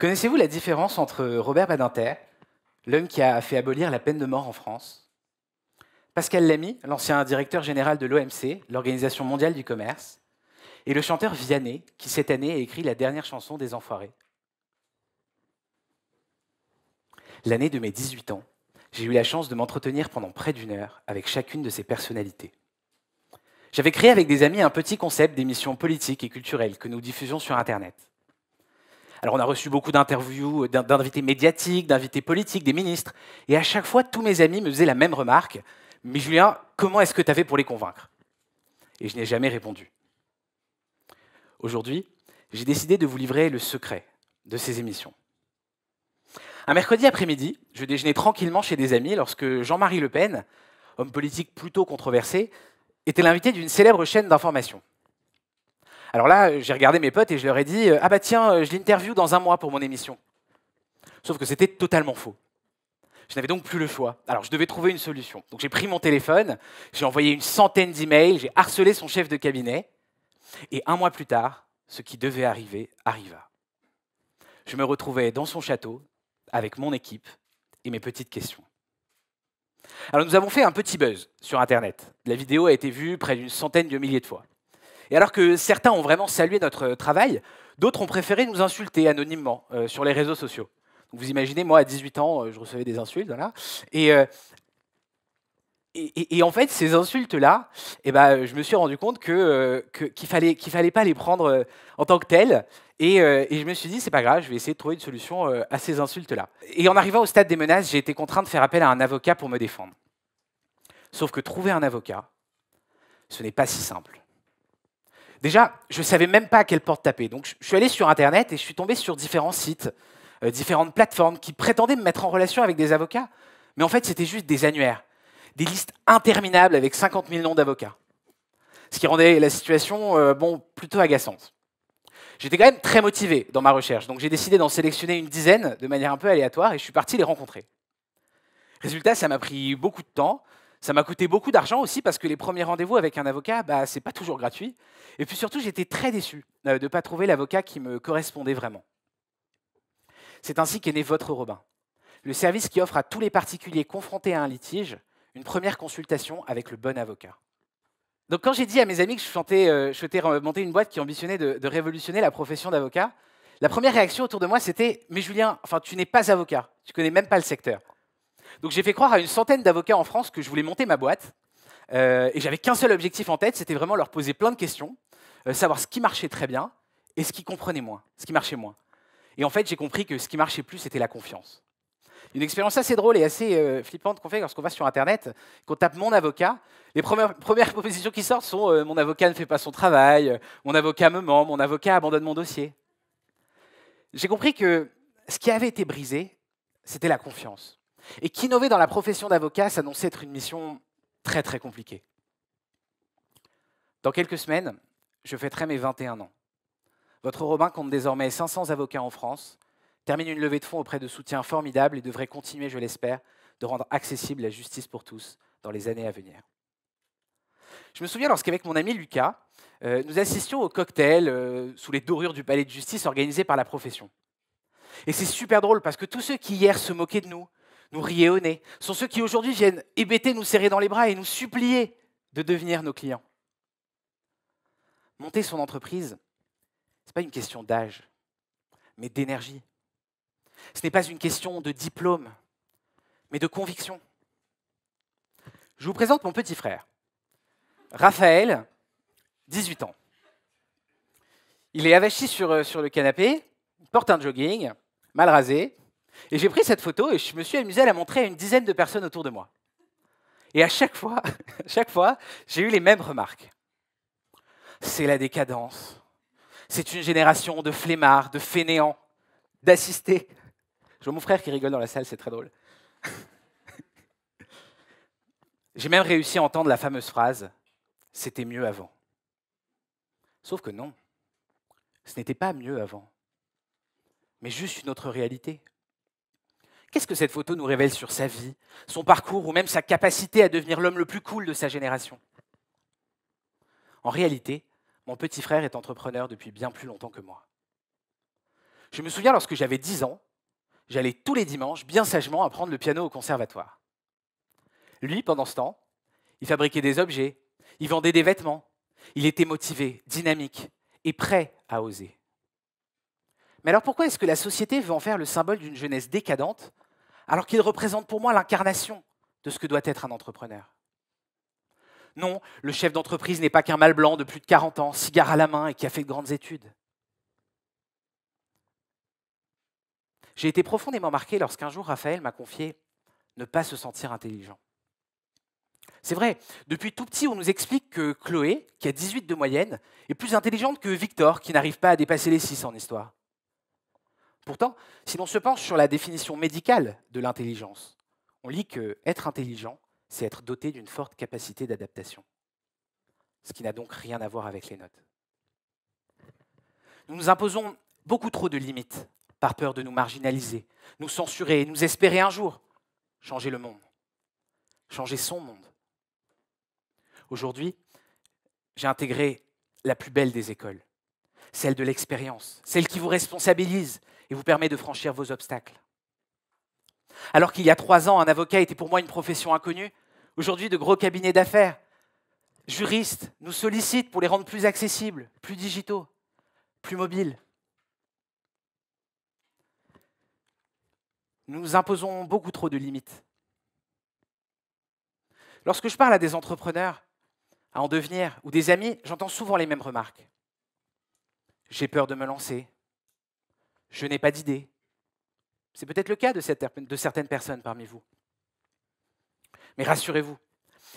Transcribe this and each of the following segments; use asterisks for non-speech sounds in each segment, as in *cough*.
Connaissez-vous la différence entre Robert Badinter, l'homme qui a fait abolir la peine de mort en France, Pascal Lamy, l'ancien directeur général de l'OMC, l'Organisation mondiale du commerce, et le chanteur Vianney, qui cette année a écrit la dernière chanson des Enfoirés L'année de mes 18 ans, j'ai eu la chance de m'entretenir pendant près d'une heure avec chacune de ces personnalités. J'avais créé avec des amis un petit concept d'émission politiques et culturelles que nous diffusions sur Internet. Alors on a reçu beaucoup d'interviews, euh, d'invités médiatiques, d'invités politiques, des ministres. Et à chaque fois, tous mes amis me faisaient la même remarque. Mais Julien, comment est-ce que tu avais pour les convaincre Et je n'ai jamais répondu. Aujourd'hui, j'ai décidé de vous livrer le secret de ces émissions. Un mercredi après-midi, je déjeunais tranquillement chez des amis lorsque Jean-Marie Le Pen, homme politique plutôt controversé, était l'invité d'une célèbre chaîne d'information. Alors là, j'ai regardé mes potes et je leur ai dit euh, Ah bah tiens, euh, je l'interview dans un mois pour mon émission. Sauf que c'était totalement faux. Je n'avais donc plus le choix. Alors je devais trouver une solution. Donc j'ai pris mon téléphone, j'ai envoyé une centaine d'emails, j'ai harcelé son chef de cabinet. Et un mois plus tard, ce qui devait arriver arriva. Je me retrouvais dans son château avec mon équipe et mes petites questions. Alors nous avons fait un petit buzz sur Internet. La vidéo a été vue près d'une centaine de milliers de fois. Et alors que certains ont vraiment salué notre euh, travail, d'autres ont préféré nous insulter anonymement euh, sur les réseaux sociaux. vous imaginez, moi, à 18 ans, euh, je recevais des insultes, voilà. Et, en fait, ces insultes-là, eh ben, je me suis rendu compte que, qu'il fallait, fallait pas les prendre en tant que telles. Et, et je me suis dit, c'est pas grave, je vais essayer de trouver une solution à ces insultes-là. Et en arrivant au stade des menaces, j'ai été contraint de faire appel à un avocat pour me défendre. Sauf que trouver un avocat, ce n'est pas si simple. Déjà, je ne savais même pas à quelle porte taper. Donc, je suis allé sur Internet et je suis tombé sur différents sites, euh, différentes plateformes qui prétendaient me mettre en relation avec des avocats. Mais en fait, c'était juste des annuaires, des listes interminables avec 50 000 noms d'avocats. Ce qui rendait la situation euh, bon, plutôt agaçante. J'étais quand même très motivé dans ma recherche, donc j'ai décidé d'en sélectionner une dizaine de manière un peu aléatoire et je suis parti les rencontrer. Résultat, ça m'a pris beaucoup de temps. Ça m'a coûté beaucoup d'argent aussi parce que les premiers rendez-vous avec un avocat, bah, c'est pas toujours gratuit. Et puis surtout, j'étais très déçu euh, de ne pas trouver l'avocat qui me correspondait vraiment. C'est ainsi qu'est né Votre Robin, le service qui offre à tous les particuliers confrontés à un litige une première consultation avec le bon avocat. Donc quand j'ai dit à mes amis que je, euh, souhaitais monter une boîte qui ambitionnait de, de révolutionner la profession d'avocat, la première réaction autour de moi c'était ⁇ Mais Julien, enfin tu n'es pas avocat, tu connais même pas le secteur ⁇ donc j'ai fait croire à une centaine d'avocats en France que je voulais monter ma boîte. Euh, et j'avais qu'un seul objectif en tête, c'était vraiment leur poser plein de questions, euh, savoir ce qui marchait très bien et ce qui comprenait moins, ce qui marchait moins. Et en fait, j'ai compris que ce qui marchait plus, c'était la confiance. Une expérience assez drôle et assez euh, flippante qu'on fait lorsqu'on va sur Internet, qu'on tape mon avocat. Les premières, *laughs* premières propositions qui sortent sont mon avocat ne fait pas son travail, mon avocat me ment, mon avocat abandonne mon dossier. J'ai compris que ce qui avait été brisé, c'était la confiance. Et qu'innover dans la profession d'avocat s'annonçait être une mission très très compliquée. Dans quelques semaines, je fêterai mes 21 ans. Votre Robin compte désormais 500 avocats en France, termine une levée de fonds auprès de soutiens formidables et devrait continuer, je l'espère, de rendre accessible la justice pour tous dans les années à venir. Je me souviens lorsqu'avec mon ami Lucas, euh, nous assistions au cocktail euh, sous les dorures du palais de justice organisé par la profession. Et c'est super drôle parce que tous ceux qui hier se moquaient de nous, nous rier au nez, sont ceux qui aujourd'hui viennent hébéter, nous serrer dans les bras et nous supplier de devenir nos clients. Monter son entreprise, ce n'est pas une question d'âge, mais d'énergie. Ce n'est pas une question de diplôme, mais de conviction. Je vous présente mon petit frère, Raphaël, 18 ans. Il est avachi sur, euh, sur le canapé, porte un jogging, mal rasé, et j'ai pris cette photo et je me suis amusé à la montrer à une dizaine de personnes autour de moi. Et à chaque fois, *laughs* chaque fois, j'ai eu les mêmes remarques. C'est la décadence. C'est une génération de flemmards, de fainéants, d'assistés. Je vois mon frère qui rigole dans la salle, c'est très drôle. *laughs* j'ai même réussi à entendre la fameuse phrase C'était mieux avant. Sauf que non, ce n'était pas mieux avant, mais juste une autre réalité, Qu'est-ce que cette photo nous révèle sur sa vie, son parcours ou même sa capacité à devenir l'homme le plus cool de sa génération En réalité, mon petit frère est entrepreneur depuis bien plus longtemps que moi. Je me souviens lorsque j'avais 10 ans, j'allais tous les dimanches bien sagement apprendre le piano au conservatoire. Lui, pendant ce temps, il fabriquait des objets, il vendait des vêtements, il était motivé, dynamique et prêt à oser. Mais alors pourquoi est-ce que la société veut en faire le symbole d'une jeunesse décadente alors qu'il représente pour moi l'incarnation de ce que doit être un entrepreneur. Non, le chef d'entreprise n'est pas qu'un mal blanc de plus de 40 ans, cigare à la main et qui a fait de grandes études. J'ai été profondément marqué lorsqu'un jour Raphaël m'a confié ne pas se sentir intelligent. C'est vrai, depuis tout petit, on nous explique que Chloé, qui a 18 de moyenne, est plus intelligente que Victor, qui n'arrive pas à dépasser les 6 en histoire. Pourtant, si l'on se penche sur la définition médicale de l'intelligence, on lit que être intelligent, c'est être doté d'une forte capacité d'adaptation, ce qui n'a donc rien à voir avec les notes. Nous nous imposons beaucoup trop de limites par peur de nous marginaliser, nous censurer et nous espérer un jour changer le monde, changer son monde. Aujourd'hui, j'ai intégré la plus belle des écoles, celle de l'expérience, celle qui vous responsabilise, et vous permet de franchir vos obstacles. Alors qu'il y a trois ans, un avocat était pour moi une profession inconnue, aujourd'hui de gros cabinets d'affaires, juristes, nous sollicitent pour les rendre plus accessibles, plus digitaux, plus mobiles. Nous imposons beaucoup trop de limites. Lorsque je parle à des entrepreneurs, à en devenir, ou des amis, j'entends souvent les mêmes remarques. J'ai peur de me lancer, je n'ai pas d'idée. C'est peut-être le cas de, de certaines personnes parmi vous. Mais rassurez-vous,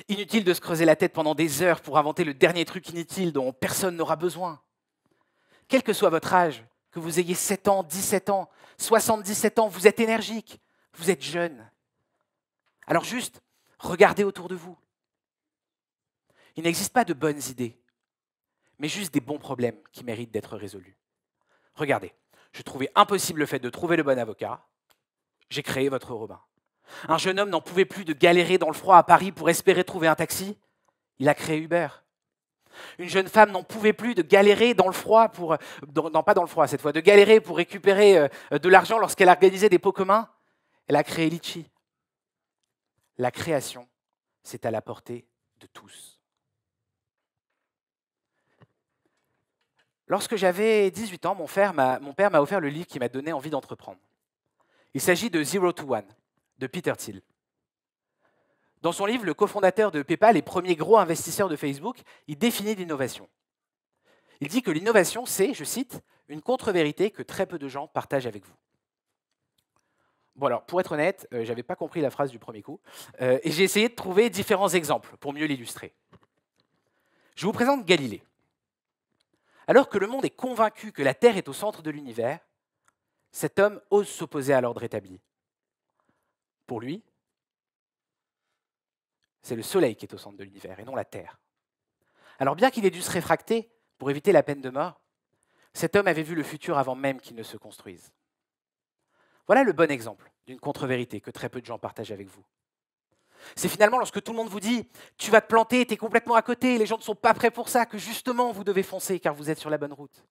inutile de se creuser la tête pendant des heures pour inventer le dernier truc inutile dont personne n'aura besoin. Quel que soit votre âge, que vous ayez 7 ans, 17 ans, 77 ans, vous êtes énergique, vous êtes jeune. Alors juste, regardez autour de vous. Il n'existe pas de bonnes idées, mais juste des bons problèmes qui méritent d'être résolus. Regardez. Je trouvais impossible le fait de trouver le bon avocat. J'ai créé votre Robin. Un jeune homme n'en pouvait plus de galérer dans le froid à Paris pour espérer trouver un taxi. Il a créé Uber. Une jeune femme n'en pouvait plus de galérer dans le froid pour. non, pas dans le froid cette fois, de galérer pour récupérer euh, de l'argent lorsqu'elle organisait des pots communs. Elle a créé Litchi. La création, c'est à la portée de tous. Lorsque j'avais 18 ans, mon, père m'a offert le livre qui m'a donné envie d'entreprendre. Il s'agit de Zero to One, de Peter Thiel. Dans son livre, le cofondateur de PayPal et premier gros investisseur de Facebook, il définit l'innovation. Il dit que l'innovation, c'est, je cite, une contre-vérité que très peu de gens partagent avec vous. Bon alors, pour être honnête, euh, je n'avais pas compris la phrase du premier coup, euh, et j'ai essayé de trouver différents exemples pour mieux l'illustrer. Je vous présente Galilée. Alors que le monde est convaincu que la Terre est au centre de l'univers, cet homme ose s'opposer à l'ordre établi. Pour lui, c'est le Soleil qui est au centre de l'univers et non la Terre. Alors bien qu'il ait dû se réfracter pour éviter la peine de mort, cet homme avait vu le futur avant même qu'il ne se construise. Voilà le bon exemple d'une contre-vérité que très peu de gens partagent avec vous. C'est finalement lorsque tout le monde vous dit tu vas te planter, tu es complètement à côté, les gens ne sont pas prêts pour ça, que justement vous devez foncer car vous êtes sur la bonne route.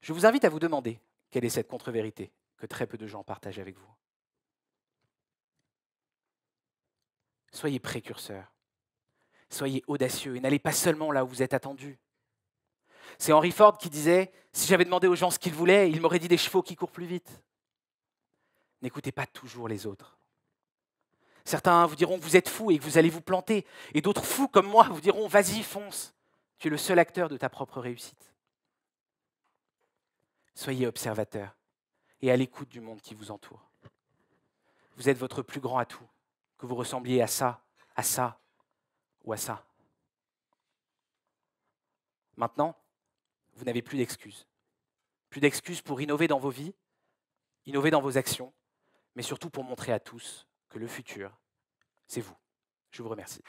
Je vous invite à vous demander quelle est cette contre-vérité que très peu de gens partagent avec vous. Soyez précurseurs, soyez audacieux et n'allez pas seulement là où vous êtes attendus. C'est Henry Ford qui disait Si j'avais demandé aux gens ce qu'ils voulaient, ils m'auraient dit des chevaux qui courent plus vite. N'écoutez pas toujours les autres Certains vous diront, que vous êtes fou et que vous allez vous planter. Et d'autres fous comme moi vous diront, vas-y, fonce. Tu es le seul acteur de ta propre réussite. Soyez observateur et à l'écoute du monde qui vous entoure. Vous êtes votre plus grand atout, que vous ressembliez à ça, à ça ou à ça. Maintenant, vous n'avez plus d'excuses. Plus d'excuses pour innover dans vos vies, innover dans vos actions, mais surtout pour montrer à tous le futur, c'est vous. Je vous remercie.